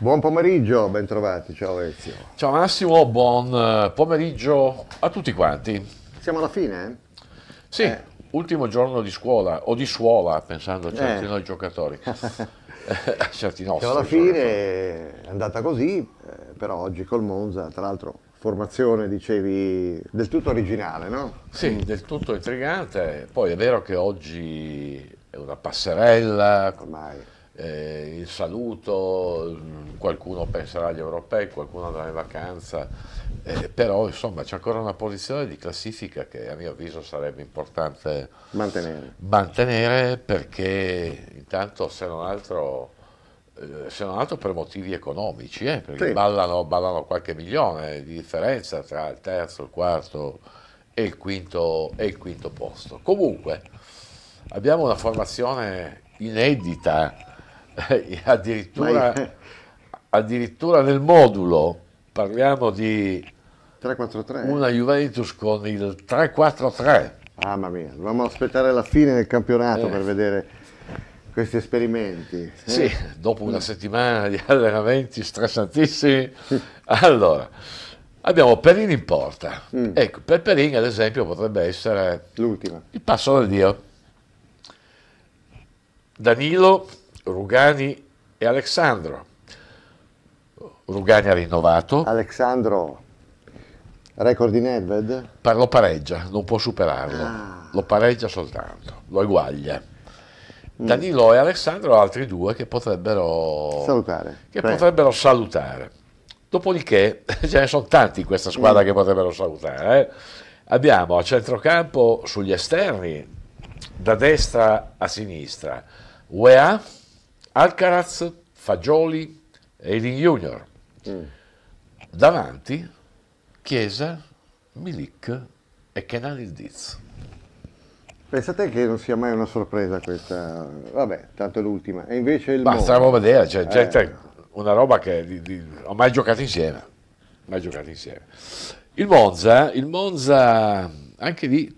Buon pomeriggio, bentrovati, ciao Ezio. Ciao Massimo, buon eh, pomeriggio a tutti quanti. Siamo alla fine? Sì, eh. ultimo giorno di scuola, o di suola, pensando a eh. certi eh. noi giocatori. a eh, certi nostri. Siamo Alla fine giocatori. è andata così, però oggi col Monza, tra l'altro formazione, dicevi, del tutto originale, no? Sì, mm. del tutto intrigante. Poi è vero che oggi è una passerella. Ormai eh, il saluto, mm, qualcuno penserà agli europei, qualcuno andrà in vacanza, eh, però insomma c'è ancora una posizione di classifica che a mio avviso sarebbe importante mantenere, mantenere perché intanto se non altro eh, se non altro per motivi economici, eh, perché sì. ballano, ballano, qualche milione di differenza tra il terzo, il quarto e il quinto, e il quinto posto. Comunque abbiamo una formazione inedita eh, addirittura, io... addirittura nel modulo parliamo di 3-4-3. Una Juventus con il 3-4-3. Mamma mia, dobbiamo aspettare la fine del campionato eh. per vedere questi esperimenti. Sì, eh. dopo una settimana di allenamenti stressantissimi. allora, abbiamo Perin in porta. Mm. Ecco, per Perin ad esempio potrebbe essere l'ultima. Il passo del Dio. Danilo Rugani e Alessandro. Rugani ha rinnovato. Alessandro, record in Nedved? Lo pareggia, non può superarlo. Ah. Lo pareggia soltanto, lo eguaglia. Mm. Danilo e Alessandro altri due che potrebbero salutare. Che potrebbero salutare. Dopodiché ce ne sono tanti in questa squadra mm. che potrebbero salutare. Eh? Abbiamo a centrocampo sugli esterni, da destra a sinistra, UEA, Alcaraz, Fagioli e Edin Junior. Mm. Davanti Chiesa, Milik e Kenan Diz. Pensate che non sia mai una sorpresa questa, vabbè, tanto è l'ultima. E invece il Ma stiamo a vedere, cioè, eh. una roba che di, di, ho mai giocato insieme. Mai giocato insieme. Il Monza, eh, il Monza anche lì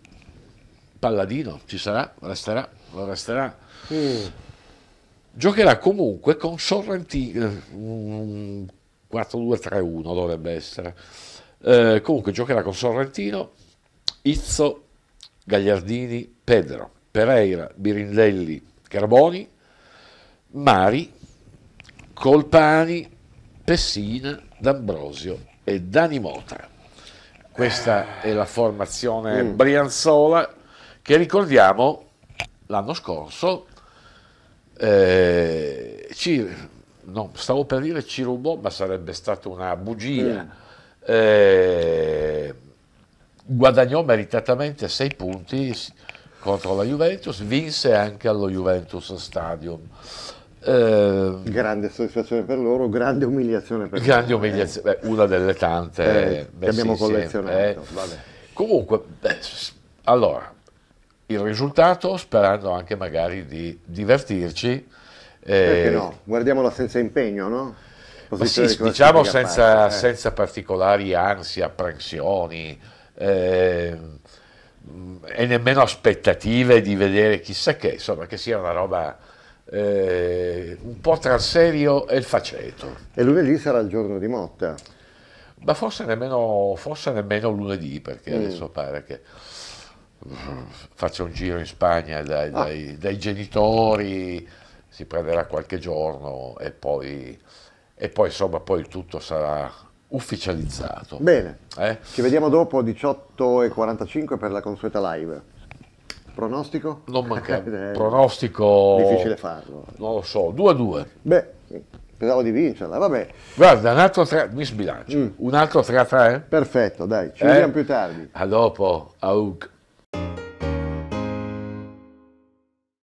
Palladino ci sarà, resterà, resterà. Mm giocherà comunque con Sorrentino, eh, 4-2-3-1 dovrebbe essere, eh, comunque giocherà con Sorrentino, Izzo, Gagliardini, Pedro, Pereira, Birindelli, Carboni, Mari, Colpani, Pessina, D'Ambrosio e Dani Motra Questa è la formazione mm. Brianzola che ricordiamo l'anno scorso eh, ci, no, stavo per dire ci rubò, ma sarebbe stata una bugia. Eh, eh guadagnò meritatamente 6 punti contro la Juventus, vinse anche allo Juventus Stadium. Eh, grande soddisfazione per loro, grande umiliazione per grande loro. Umiliazione, beh, una delle tante eh, eh che abbiamo collezionato. Eh. Vale. Comunque, beh, allora, il risultato sperando anche magari di divertirci. Perché eh, no? Guardiamola senza impegno, no? Sì, diciamo senza, parte, eh. senza, particolari ansie, apprensioni eh, e nemmeno aspettative di vedere chissà che, insomma che sia una roba eh, un po' tra il serio e il faceto. E lunedì sarà il giorno di Motta. Ma forse nemmeno, forse nemmeno lunedì, perché mm. adesso pare che faccia un giro in Spagna dai, ah. dai, dai genitori, si prenderà qualche giorno e poi, e poi insomma poi tutto sarà ufficializzato. Bene, eh? ci vediamo dopo 18.45 per la consueta live. Pronostico? Non manca. Eh, pronostico... Difficile farlo. Non lo so, 2 a 2. Beh, pensavo di vincerla, vabbè. Guarda, un altro 3... mi sbilancio. Mm. Un altro 3 a 3? Perfetto, dai, ci eh? vediamo più tardi. A dopo, aug.